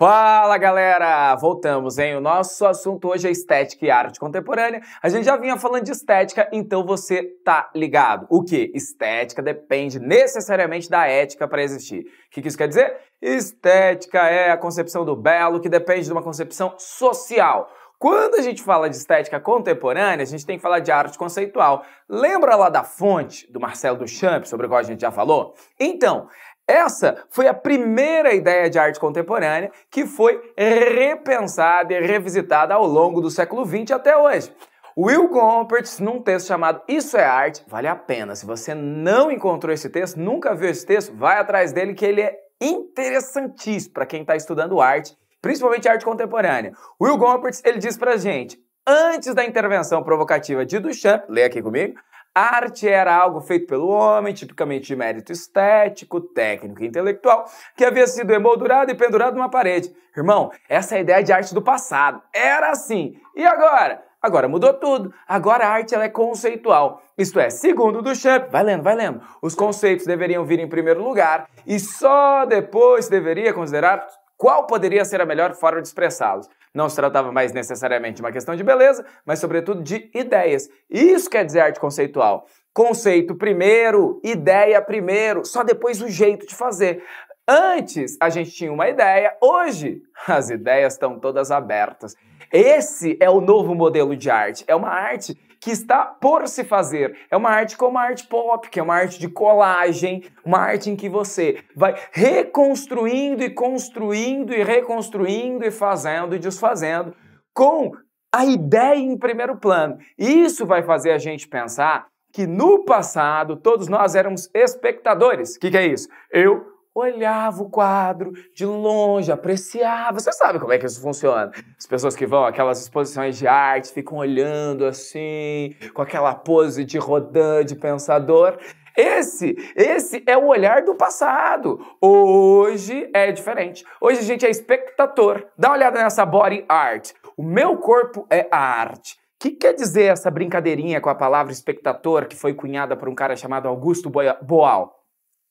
Fala galera! Voltamos, hein? O nosso assunto hoje é estética e arte contemporânea. A gente já vinha falando de estética, então você tá ligado. O que? Estética depende necessariamente da ética para existir. O que, que isso quer dizer? Estética é a concepção do belo que depende de uma concepção social. Quando a gente fala de estética contemporânea, a gente tem que falar de arte conceitual. Lembra lá da fonte do Marcelo Duchamp, sobre o qual a gente já falou? Então, essa foi a primeira ideia de arte contemporânea que foi repensada e revisitada ao longo do século XX até hoje. Will Gompertz, num texto chamado Isso é Arte, vale a pena. Se você não encontrou esse texto, nunca viu esse texto, vai atrás dele que ele é interessantíssimo para quem está estudando arte, principalmente arte contemporânea. Will Gompertz, ele diz pra gente, antes da intervenção provocativa de Duchamp, lê aqui comigo, a arte era algo feito pelo homem, tipicamente de mérito estético, técnico e intelectual, que havia sido emoldurado e pendurado numa parede. Irmão, essa é a ideia de arte do passado. Era assim. E agora? Agora mudou tudo. Agora a arte ela é conceitual. Isto é, segundo Duchamp, vai lendo, vai lendo. Os conceitos deveriam vir em primeiro lugar e só depois deveria considerar qual poderia ser a melhor forma de expressá-los. Não se tratava mais necessariamente de uma questão de beleza, mas sobretudo de ideias. Isso quer dizer arte conceitual. Conceito primeiro, ideia primeiro, só depois o jeito de fazer. Antes a gente tinha uma ideia, hoje as ideias estão todas abertas. Esse é o novo modelo de arte. É uma arte que está por se fazer. É uma arte como a arte pop, que é uma arte de colagem, uma arte em que você vai reconstruindo e construindo e reconstruindo e fazendo e desfazendo com a ideia em primeiro plano. Isso vai fazer a gente pensar que no passado todos nós éramos espectadores. O que, que, é isso? Eu olhava o quadro de longe, apreciava. Você sabe como é que isso funciona? As pessoas que vão aquelas exposições de arte ficam olhando assim, com aquela pose de Rodin, de pensador. Esse, esse é o olhar do passado. Hoje é diferente. Hoje a gente é espectador. Dá uma olhada nessa body art. O meu corpo é a arte. O que quer dizer essa brincadeirinha com a palavra espectador que foi cunhada por um cara chamado Augusto Boal?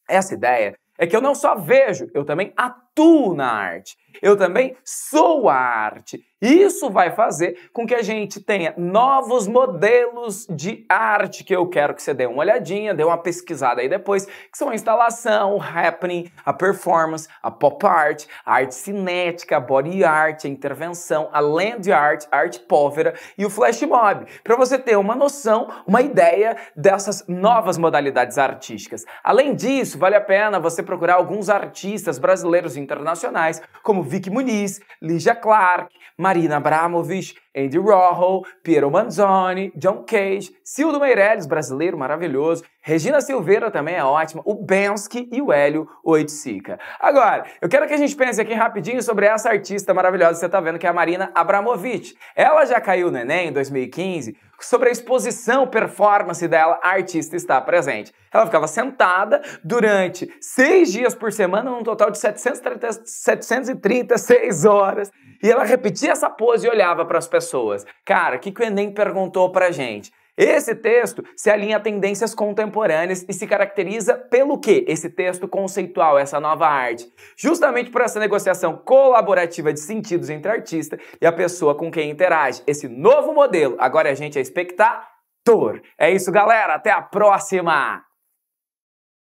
Essa ideia é que eu não só vejo, eu também atuo na arte. Eu também sou a arte. Isso vai fazer com que a gente tenha novos modelos de arte que eu quero que você dê uma olhadinha, dê uma pesquisada aí depois, que são a instalação, o happening, a performance, a pop art, a arte cinética, a body art, a intervenção, a land art, a arte povera e o flash mob, para você ter uma noção, uma ideia dessas novas modalidades artísticas. Além disso, vale a pena você procurar alguns artistas brasileiros e internacionais, como Vicky Muniz, Lígia Clark, Marina Abramovic, Andy Warhol, Piero Manzoni, John Cage, Cildo Meirelles, brasileiro maravilhoso, Regina Silveira também é ótima, o Bensky e o Hélio Oiticica. Agora, eu quero que a gente pense aqui rapidinho sobre essa artista maravilhosa que você está vendo, que é a Marina Abramovic. Ela já caiu no Enem em 2015, sobre a exposição, performance dela, a artista está presente. Ela ficava sentada durante seis dias por semana, num total de 730, 736 horas, e ela repetia essa pose e olhava para as pessoas. Cara, o que, que o Enem perguntou para gente? Esse texto se alinha a tendências contemporâneas e se caracteriza pelo quê? esse texto conceitual, essa nova arte? Justamente por essa negociação colaborativa de sentidos entre artista e a pessoa com quem interage. Esse novo modelo, agora é a gente é espectador. É isso, galera. Até a próxima!